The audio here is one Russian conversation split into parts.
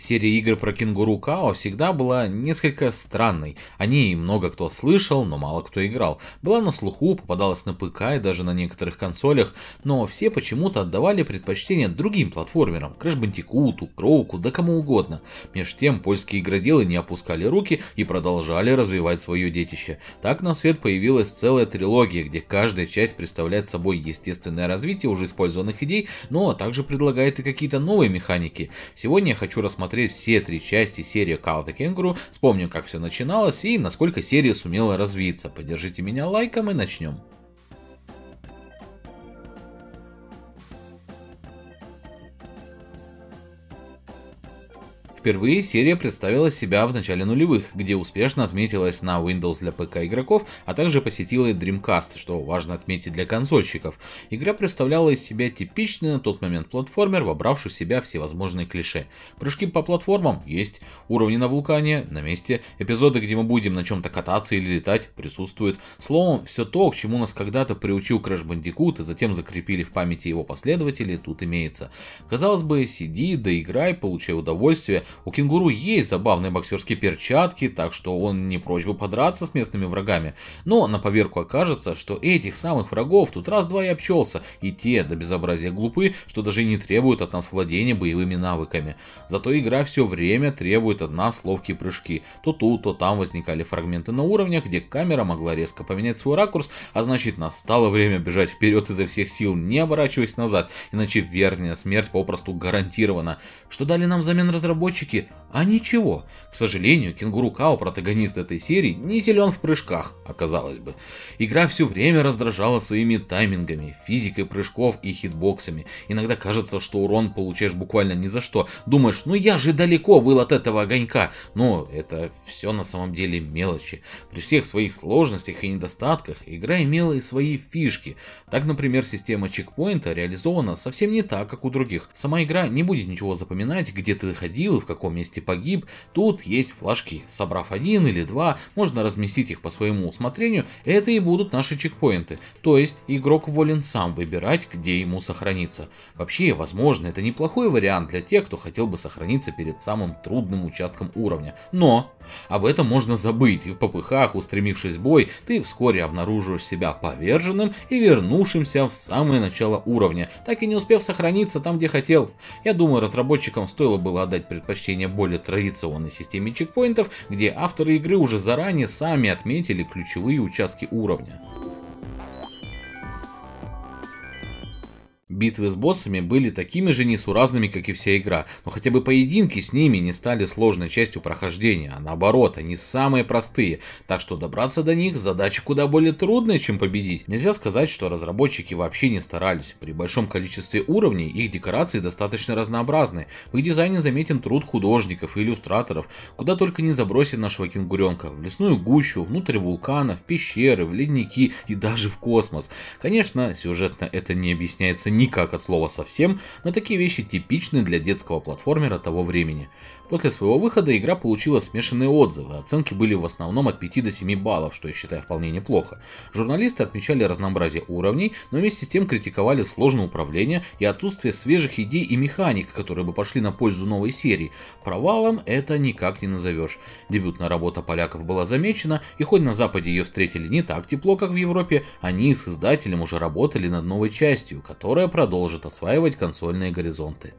Серия игр про кенгуру Као всегда была несколько странной. О ней много кто слышал, но мало кто играл. Была на слуху, попадалась на ПК и даже на некоторых консолях, но все почему-то отдавали предпочтение другим платформерам. Crash Bandicoot, Кроуку, да кому угодно. Меж тем, польские игроделы не опускали руки и продолжали развивать свое детище. Так на свет появилась целая трилогия, где каждая часть представляет собой естественное развитие уже использованных идей, но также предлагает и какие-то новые механики. Сегодня я хочу рассмотреть посмотреть все три части серии Каута Кенгуру, вспомним, как все начиналось и насколько серия сумела развиться. Поддержите меня лайком и начнем. Впервые серия представила себя в начале нулевых, где успешно отметилась на Windows для ПК игроков, а также посетила и Dreamcast, что важно отметить для консольщиков. Игра представляла из себя типичный на тот момент платформер, вобравший в себя всевозможные клише. Прыжки по платформам есть, уровни на вулкане на месте, эпизоды, где мы будем на чем-то кататься или летать, присутствуют. Словом, все то, к чему нас когда-то приучил Crash Bandicoot и затем закрепили в памяти его последователи, тут имеется. Казалось бы, сиди, доиграй, получай удовольствие, у кенгуру есть забавные боксерские перчатки, так что он не прочь бы подраться с местными врагами. Но на поверку окажется, что этих самых врагов тут раз-два и обчелся, и те до безобразия глупы, что даже не требуют от нас владения боевыми навыками. Зато игра все время требует от нас ловкие прыжки. То тут, то там возникали фрагменты на уровнях, где камера могла резко поменять свой ракурс, а значит настало время бежать вперед изо всех сил, не оборачиваясь назад, иначе верхняя смерть попросту гарантирована. Что дали нам взамен разработчики? çünkü А ничего, к сожалению, кенгуру Као, протагонист этой серии, не силен в прыжках, оказалось а бы. Игра все время раздражала своими таймингами, физикой прыжков и хитбоксами. Иногда кажется, что урон получаешь буквально ни за что. Думаешь, ну я же далеко был от этого огонька. Но это все на самом деле мелочи. При всех своих сложностях и недостатках игра имела и свои фишки. Так, например, система чекпоинта реализована совсем не так, как у других. Сама игра не будет ничего запоминать, где ты ходил и в каком месте месте погиб, тут есть флажки. Собрав один или два, можно разместить их по своему усмотрению, это и будут наши чекпоинты. То есть игрок волен сам выбирать, где ему сохраниться. Вообще, возможно, это неплохой вариант для тех, кто хотел бы сохраниться перед самым трудным участком уровня. Но об этом можно забыть, и в попыхах, устремившись в бой, ты вскоре обнаруживаешь себя поверженным и вернувшимся в самое начало уровня, так и не успев сохраниться там, где хотел. Я думаю, разработчикам стоило было отдать предпочтение более роли традиционной системе чекпоинтов, где авторы игры уже заранее сами отметили ключевые участки уровня. битвы с боссами были такими же несуразными, как и вся игра, но хотя бы поединки с ними не стали сложной частью прохождения, а наоборот, они самые простые, так что добраться до них задача куда более трудная, чем победить. Нельзя сказать, что разработчики вообще не старались, при большом количестве уровней их декорации достаточно разнообразны, в их дизайне заметен труд художников и иллюстраторов, куда только не забросит нашего кенгуренка, в лесную гущу, внутрь вулкана, в пещеры, в ледники и даже в космос. Конечно, сюжетно это не объясняется никак никак от слова совсем, но такие вещи типичны для детского платформера того времени. После своего выхода игра получила смешанные отзывы, оценки были в основном от 5 до 7 баллов, что я считаю вполне неплохо. Журналисты отмечали разнообразие уровней, но вместе с тем критиковали сложное управление и отсутствие свежих идей и механик, которые бы пошли на пользу новой серии. Провалом это никак не назовешь. Дебютная работа поляков была замечена, и хоть на Западе ее встретили не так тепло, как в Европе, они с издателем уже работали над новой частью, которая продолжит осваивать консольные горизонты.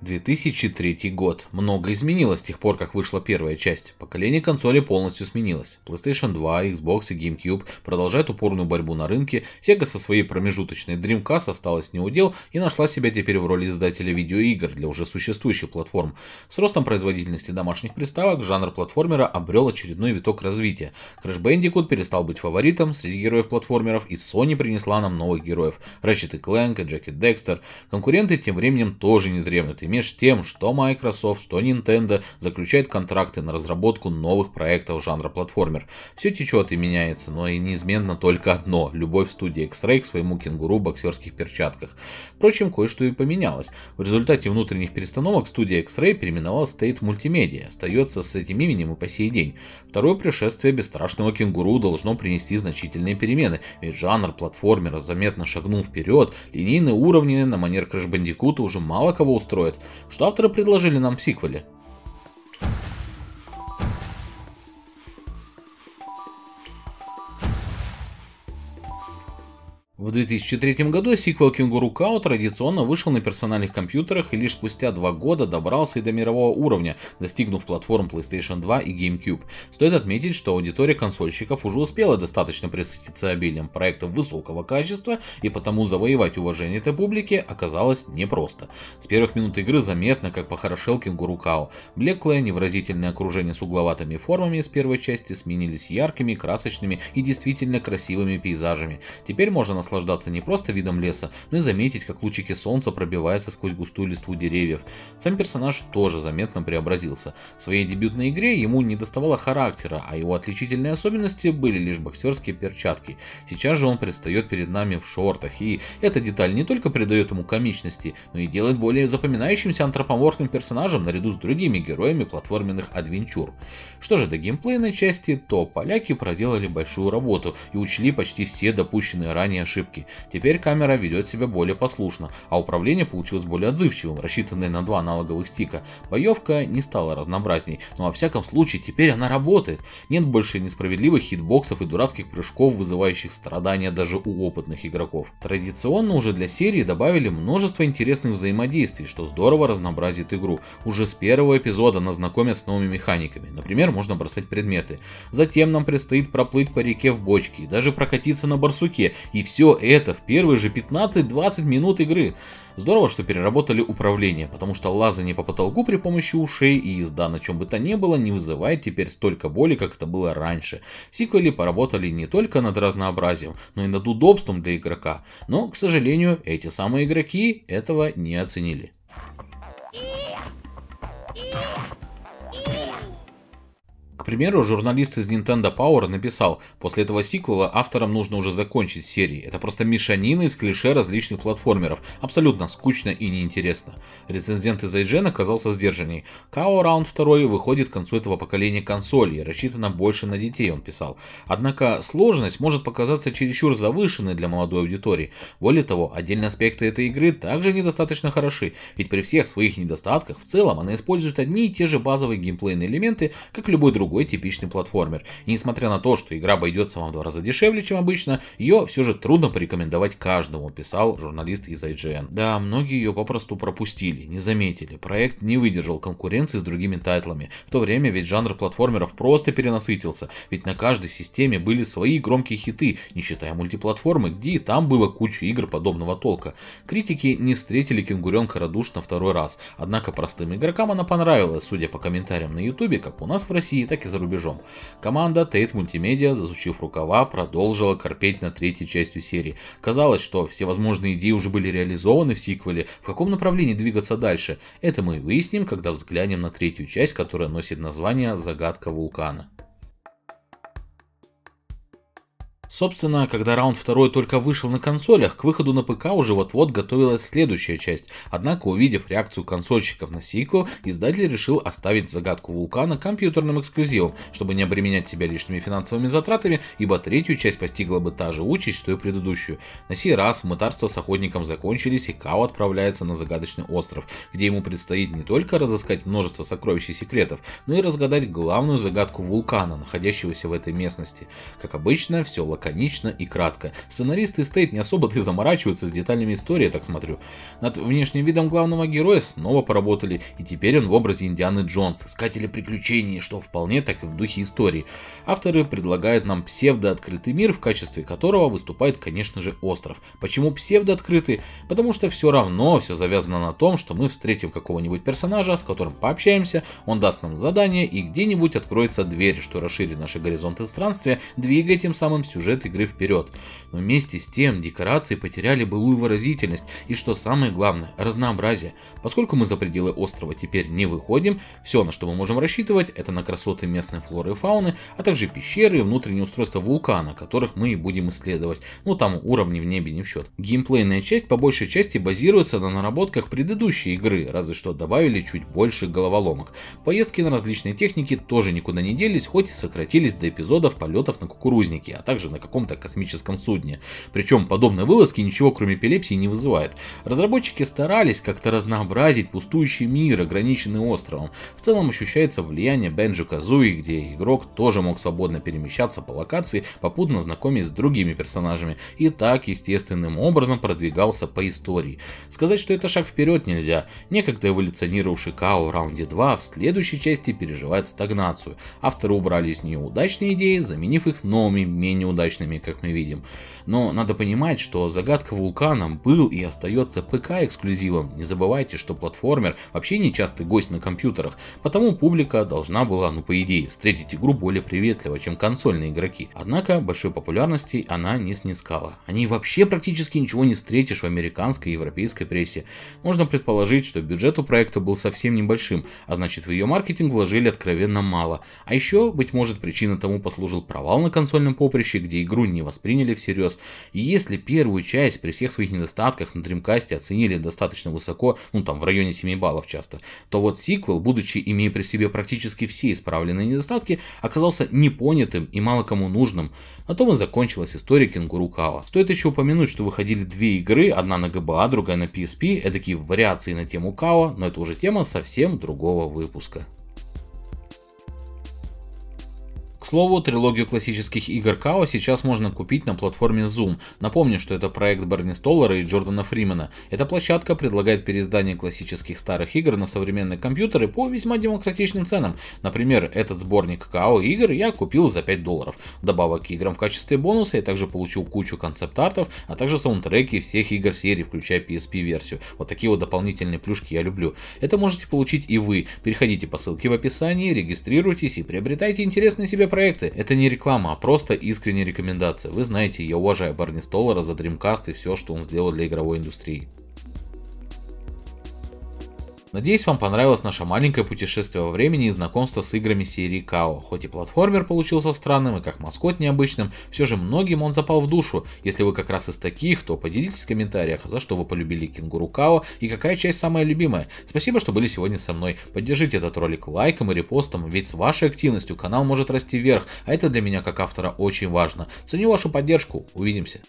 2003 год. Много изменилось с тех пор, как вышла первая часть. Поколение консоли полностью сменилось. PlayStation 2, Xbox и GameCube продолжают упорную борьбу на рынке, Sega со своей промежуточной Dreamcast осталась неудел и нашла себя теперь в роли издателя видеоигр для уже существующих платформ. С ростом производительности домашних приставок жанр платформера обрел очередной виток развития. Crash Bandicoot перестал быть фаворитом среди героев платформеров и Sony принесла нам новых героев. Ratchet Clank и Jack и Dexter. Конкуренты тем временем тоже не дремлют меж тем, что Microsoft, что Nintendo заключают контракты на разработку новых проектов жанра платформер. Все течет и меняется, но и неизменно только одно – любовь студии X-Ray к своему кенгуру в боксерских перчатках. Впрочем, кое-что и поменялось. В результате внутренних перестановок студия X-Ray переименовалась State Multimedia, остается с этим именем и по сей день. Второе пришествие бесстрашного кенгуру должно принести значительные перемены, ведь жанр платформера заметно шагнул вперед, линейные уровни на манер Crash Bandicoot уже мало кого устроят, что авторы предложили нам в сиквеле. В 2003 году сиквел Кенгуру Као традиционно вышел на персональных компьютерах и лишь спустя два года добрался и до мирового уровня, достигнув платформ PlayStation 2 и GameCube. Стоит отметить, что аудитория консольщиков уже успела достаточно пресытиться обилием проектов высокого качества, и потому завоевать уважение этой публики оказалось непросто. С первых минут игры заметно, как похорошел Кенгуру Као. Блеклое, невыразительное окружение с угловатыми формами из первой части сменились яркими, красочными и действительно красивыми пейзажами. Теперь можно наслаждаться не просто видом леса, но и заметить, как лучики солнца пробиваются сквозь густую листву деревьев. Сам персонаж тоже заметно преобразился. В своей дебютной игре ему не доставало характера, а его отличительные особенности были лишь боксерские перчатки. Сейчас же он предстает перед нами в шортах, и эта деталь не только придает ему комичности, но и делает более запоминающимся антропоморфным персонажем наряду с другими героями платформенных адвенчур. Что же до геймплейной части, то поляки проделали большую работу и учли почти все допущенные ранее ошибки ошибки. Теперь камера ведет себя более послушно, а управление получилось более отзывчивым, рассчитанное на два аналоговых стика. Боевка не стала разнообразней, но во всяком случае теперь она работает. Нет больше несправедливых хитбоксов и дурацких прыжков, вызывающих страдания даже у опытных игроков. Традиционно уже для серии добавили множество интересных взаимодействий, что здорово разнообразит игру. Уже с первого эпизода нас знакомят с новыми механиками. Например, можно бросать предметы. Затем нам предстоит проплыть по реке в бочке и даже прокатиться на барсуке. И все все это в первые же 15-20 минут игры. Здорово, что переработали управление, потому что лазание по потолку при помощи ушей и езда на чем бы то ни было не вызывает теперь столько боли, как это было раньше. Сиквели поработали не только над разнообразием, но и над удобством для игрока. Но, к сожалению, эти самые игроки этого не оценили. примеру, журналист из Nintendo Power написал, после этого сиквела авторам нужно уже закончить серии. Это просто мешанина из клише различных платформеров. Абсолютно скучно и неинтересно. Рецензент из IGN оказался сдержанней. Као Раунд 2 выходит к концу этого поколения консолей, рассчитано больше на детей, он писал. Однако сложность может показаться чересчур завышенной для молодой аудитории. Более того, отдельные аспекты этой игры также недостаточно хороши, ведь при всех своих недостатках в целом она использует одни и те же базовые геймплейные элементы, как любой другой собой типичный платформер. И несмотря на то, что игра обойдется вам в два раза дешевле, чем обычно, ее все же трудно порекомендовать каждому, писал журналист из IGN. Да, многие ее попросту пропустили, не заметили. Проект не выдержал конкуренции с другими тайтлами. В то время ведь жанр платформеров просто перенасытился, ведь на каждой системе были свои громкие хиты, не считая мультиплатформы, где и там было куча игр подобного толка. Критики не встретили кенгуренка радушно второй раз, однако простым игрокам она понравилась, судя по комментариям на ютубе, как у нас в России, так и атаки за рубежом. Команда Tate Multimedia, засучив рукава, продолжила корпеть на третьей частью серии. Казалось, что все возможные идеи уже были реализованы в сиквеле, в каком направлении двигаться дальше. Это мы и выясним, когда взглянем на третью часть, которая носит название «Загадка вулкана». Собственно, когда раунд второй только вышел на консолях, к выходу на ПК уже вот-вот готовилась следующая часть. Однако, увидев реакцию консольщиков на сиквел, издатель решил оставить загадку вулкана компьютерным эксклюзивом, чтобы не обременять себя лишними финансовыми затратами, ибо третью часть постигла бы та же участь, что и предыдущую. На сей раз мытарства с охотником закончились, и Као отправляется на загадочный остров, где ему предстоит не только разыскать множество сокровищ и секретов, но и разгадать главную загадку вулкана, находящегося в этой местности. Как обычно, все локально лаконично и кратко. Сценаристы Стейт не особо-то и заморачиваются с деталями истории, я так смотрю. Над внешним видом главного героя снова поработали, и теперь он в образе Индианы Джонс, искателя приключений, что вполне так и в духе истории. Авторы предлагают нам псевдооткрытый мир, в качестве которого выступает, конечно же, остров. Почему псевдооткрытый? Потому что все равно все завязано на том, что мы встретим какого-нибудь персонажа, с которым пообщаемся, он даст нам задание и где-нибудь откроется дверь, что расширит наши горизонты странствия, двигая тем самым сюжет сюжет игры вперед. Но вместе с тем декорации потеряли былую выразительность и, что самое главное, разнообразие. Поскольку мы за пределы острова теперь не выходим, все, на что мы можем рассчитывать, это на красоты местной флоры и фауны, а также пещеры и внутренние устройства вулкана, которых мы и будем исследовать. Ну там уровни в небе не в счет. Геймплейная часть по большей части базируется на наработках предыдущей игры, разве что добавили чуть больше головоломок. Поездки на различные техники тоже никуда не делись, хоть и сократились до эпизодов полетов на кукурузнике, а также на на каком-то космическом судне. Причем подобные вылазки ничего кроме эпилепсии не вызывают. Разработчики старались как-то разнообразить пустующий мир, ограниченный островом. В целом ощущается влияние Бенджи Казуи, где игрок тоже мог свободно перемещаться по локации, попутно знакомясь с другими персонажами, и так естественным образом продвигался по истории. Сказать, что это шаг вперед нельзя. Некогда эволюционировавший Као в раунде 2 в следующей части переживает стагнацию. Авторы убрали из нее удачные идеи, заменив их новыми, менее удачными удачными, как мы видим. Но надо понимать, что загадка вулкана был и остается ПК эксклюзивом. Не забывайте, что платформер вообще не частый гость на компьютерах, потому публика должна была, ну по идее, встретить игру более приветливо, чем консольные игроки. Однако большой популярности она не снискала. Они вообще практически ничего не встретишь в американской и европейской прессе. Можно предположить, что бюджет у проекта был совсем небольшим, а значит в ее маркетинг вложили откровенно мало. А еще, быть может, причина тому послужил провал на консольном поприще, где игру не восприняли всерьез. И если первую часть при всех своих недостатках на Dreamcast оценили достаточно высоко, ну там в районе 7 баллов часто, то вот сиквел, будучи имея при себе практически все исправленные недостатки, оказался непонятым и мало кому нужным. На том и закончилась история Кенгуру Као. Стоит еще упомянуть, что выходили две игры, одна на ГБА, другая на PSP, такие вариации на тему Као, но это уже тема совсем другого выпуска. слову, трилогию классических игр Као сейчас можно купить на платформе Zoom. Напомню, что это проект Барни Столлера и Джордана Фримена. Эта площадка предлагает переиздание классических старых игр на современные компьютеры по весьма демократичным ценам. Например, этот сборник Као игр я купил за 5 долларов. Добавок к играм в качестве бонуса я также получил кучу концепт-артов, а также саундтреки всех игр серии, включая PSP-версию. Вот такие вот дополнительные плюшки я люблю. Это можете получить и вы. Переходите по ссылке в описании, регистрируйтесь и приобретайте интересные себе проекты проекты – это не реклама, а просто искренняя рекомендация. Вы знаете, я уважаю Барни Столлера за Dreamcast и все, что он сделал для игровой индустрии. Надеюсь, вам понравилось наше маленькое путешествие во времени и знакомство с играми серии Као. Хоть и платформер получился странным и как маскот необычным, все же многим он запал в душу. Если вы как раз из таких, то поделитесь в комментариях, за что вы полюбили Кенгуру Као и какая часть самая любимая. Спасибо, что были сегодня со мной. Поддержите этот ролик лайком и репостом, ведь с вашей активностью канал может расти вверх, а это для меня как автора очень важно. Ценю вашу поддержку. Увидимся.